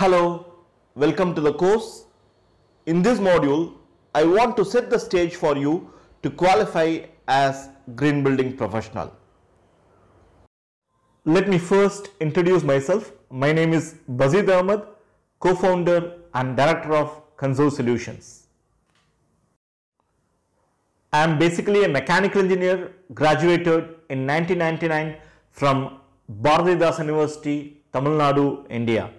Hello, welcome to the course. In this module, I want to set the stage for you to qualify as green building professional. Let me first introduce myself. My name is Bazid Ahmad, co-founder and director of Console Solutions. I am basically a mechanical engineer graduated in 1999 from Bharatidasan University, Tamil Nadu, India.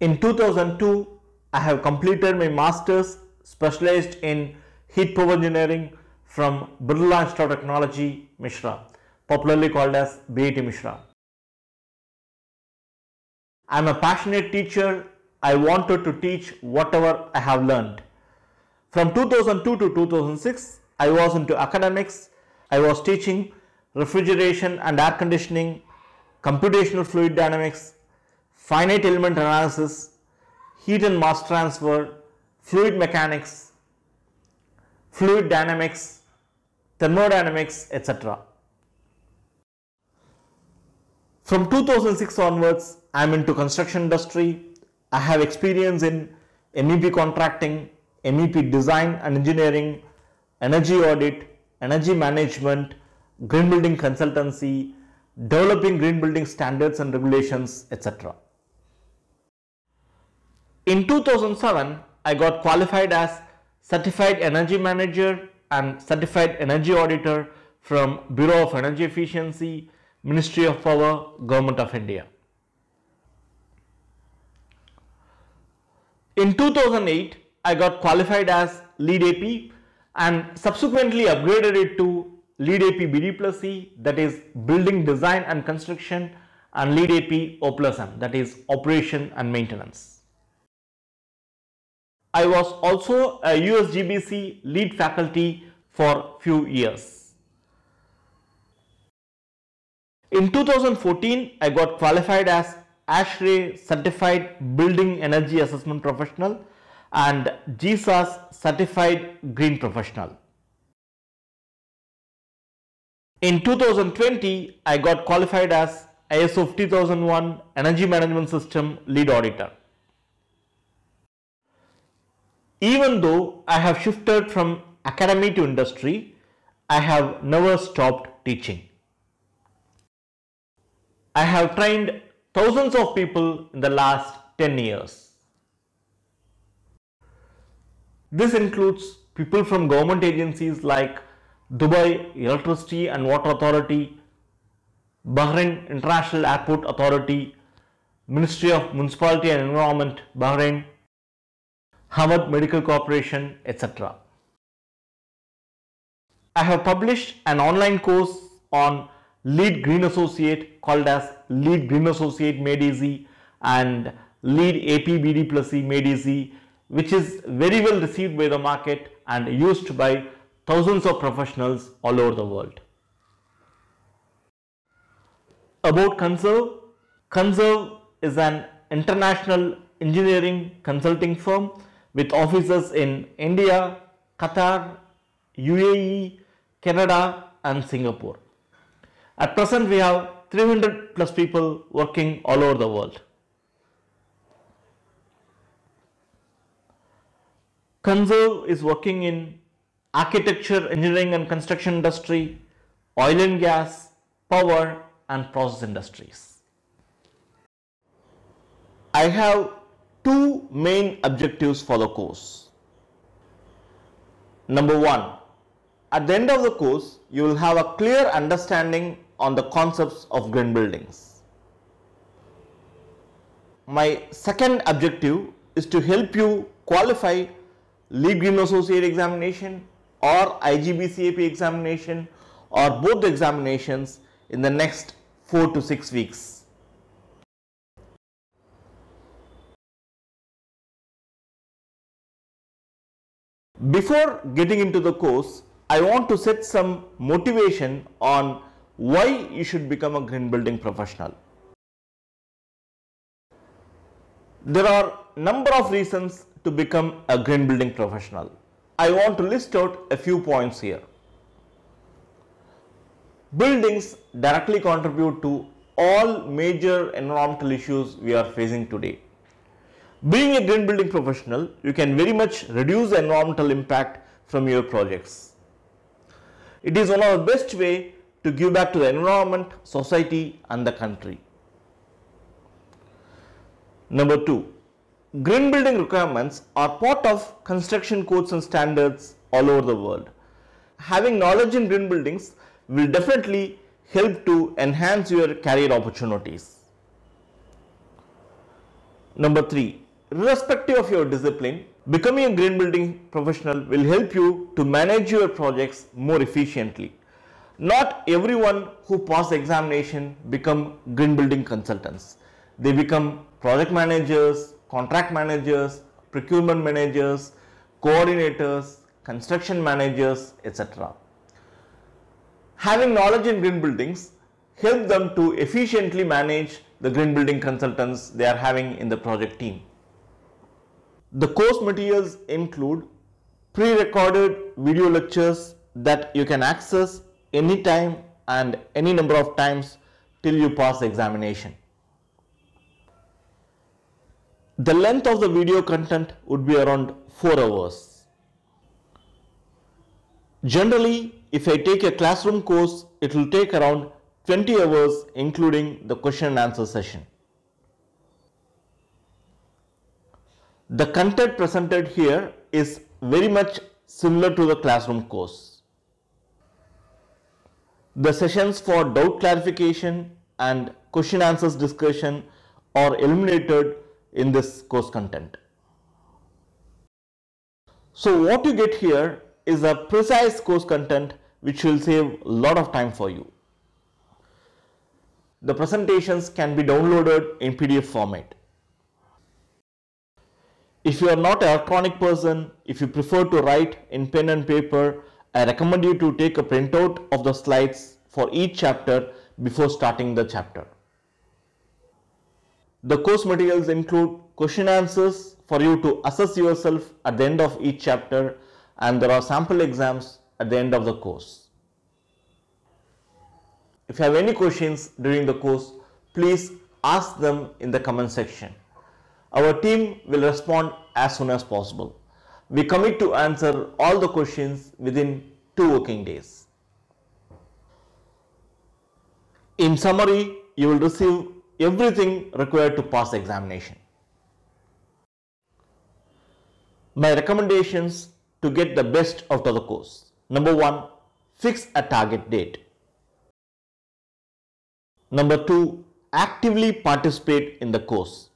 In 2002, I have completed my master's specialized in heat power engineering from Birla Institute of Technology, Mishra, popularly called as BIT Mishra. I am a passionate teacher. I wanted to teach whatever I have learned. From 2002 to 2006, I was into academics. I was teaching refrigeration and air conditioning, computational fluid dynamics, finite element analysis, heat and mass transfer, fluid mechanics, fluid dynamics, thermodynamics, etc. From 2006 onwards, I am into construction industry. I have experience in MEP contracting, MEP design and engineering, energy audit, energy management, green building consultancy, developing green building standards and regulations, etc. In 2007, I got qualified as Certified Energy Manager and Certified Energy Auditor from Bureau of Energy Efficiency, Ministry of Power, Government of India. In 2008, I got qualified as lead AP and subsequently upgraded it to lead AP BD plus E that is building design and construction and lead AP O plus M that is operation and maintenance. I was also a USGBC lead faculty for few years. In 2014, I got qualified as ASHRAE Certified Building Energy Assessment Professional and GSAS Certified Green Professional. In 2020, I got qualified as ISO 50001 Energy Management System Lead Auditor. Even though I have shifted from academy to industry, I have never stopped teaching. I have trained thousands of people in the last 10 years. This includes people from government agencies like Dubai Electricity and Water Authority, Bahrain International Airport Authority, Ministry of Municipality and Environment, Bahrain, Hamad Medical Corporation, etc. I have published an online course on Lead Green Associate called as Lead Green Associate Made Easy and Lead APBD plus E Made Easy which is very well received by the market and used by thousands of professionals all over the world. About Conserve, Conserve is an international engineering consulting firm with offices in India, Qatar, UAE, Canada and Singapore. At present we have 300 plus people working all over the world. Conserve is working in architecture, engineering and construction industry, oil and gas, power and process industries. I have two main objectives for the course. Number one, at the end of the course, you will have a clear understanding on the concepts of green buildings. My second objective is to help you qualify Lead Green Associate examination or IGBCAP examination or both examinations in the next 4 to 6 weeks. Before getting into the course, I want to set some motivation on why you should become a green building professional. There are number of reasons to become a green building professional. I want to list out a few points here. Buildings directly contribute to all major environmental issues we are facing today. Being a green building professional, you can very much reduce the environmental impact from your projects. It is one of the best way to give back to the environment, society and the country. Number 2. Green building requirements are part of construction codes and standards all over the world. Having knowledge in green buildings will definitely help to enhance your career opportunities. Number 3 irrespective of your discipline, becoming a green building professional will help you to manage your projects more efficiently. Not everyone who pass the examination become green building consultants. They become project managers, contract managers, procurement managers, coordinators, construction managers, etc. Having knowledge in green buildings help them to efficiently manage the green building consultants they are having in the project team. The course materials include pre-recorded video lectures that you can access anytime and any number of times till you pass examination. The length of the video content would be around 4 hours. Generally, if I take a classroom course, it will take around 20 hours including the question and answer session. The content presented here is very much similar to the classroom course. The sessions for doubt clarification and question answers discussion are eliminated in this course content. So what you get here is a precise course content which will save a lot of time for you. The presentations can be downloaded in PDF format. If you are not an electronic person, if you prefer to write in pen and paper, I recommend you to take a printout of the slides for each chapter before starting the chapter. The course materials include question answers for you to assess yourself at the end of each chapter and there are sample exams at the end of the course. If you have any questions during the course, please ask them in the comment section. Our team will respond as soon as possible. We commit to answer all the questions within two working days. In summary, you will receive everything required to pass the examination. My recommendations to get the best out of the course. Number one, fix a target date. Number two, actively participate in the course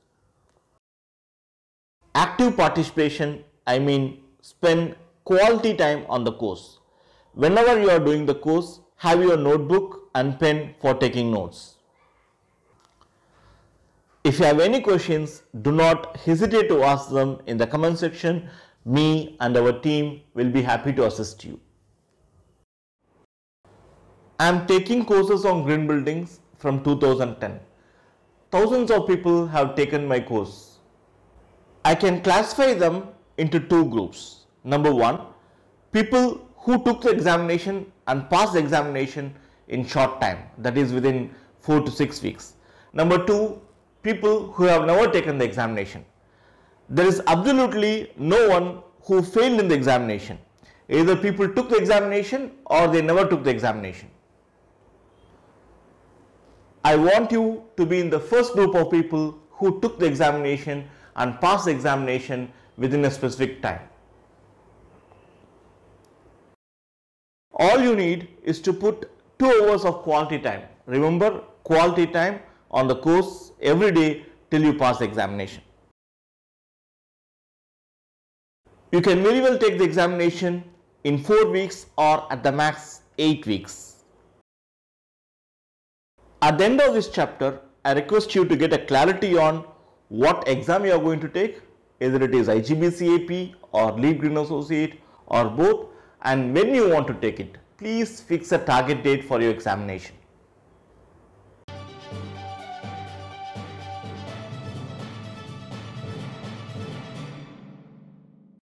active participation, I mean spend quality time on the course. Whenever you are doing the course, have your notebook and pen for taking notes. If you have any questions, do not hesitate to ask them in the comment section. Me and our team will be happy to assist you. I am taking courses on green buildings from 2010. Thousands of people have taken my course. I can classify them into two groups. Number one, people who took the examination and passed the examination in short time, that is within 4 to 6 weeks. Number two, people who have never taken the examination. There is absolutely no one who failed in the examination. Either people took the examination or they never took the examination. I want you to be in the first group of people who took the examination and pass the examination within a specific time. All you need is to put 2 hours of quality time. Remember quality time on the course every day till you pass the examination. You can very well take the examination in 4 weeks or at the max 8 weeks. At the end of this chapter, I request you to get a clarity on what exam you are going to take either it is IGBCAP or Lead Green Associate or both and when you want to take it please fix a target date for your examination.